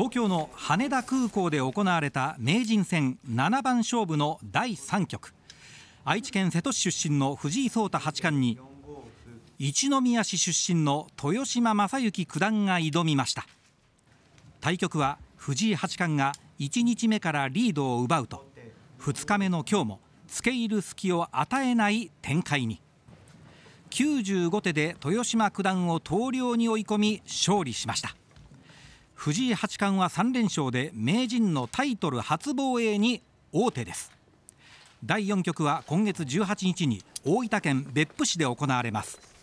東京の羽田空港で行われた名人戦七番勝負の第3局愛知県瀬戸市出身の藤井聡太八冠に一宮市出身の豊島将之九段が挑みました対局は藤井八冠が1日目からリードを奪うと2日目の今日も付け入る隙を与えない展開に95手で豊島九段を投了に追い込み勝利しました藤井八冠は3連勝で名人のタイトル初防衛に王手です第4局は今月18日に大分県別府市で行われます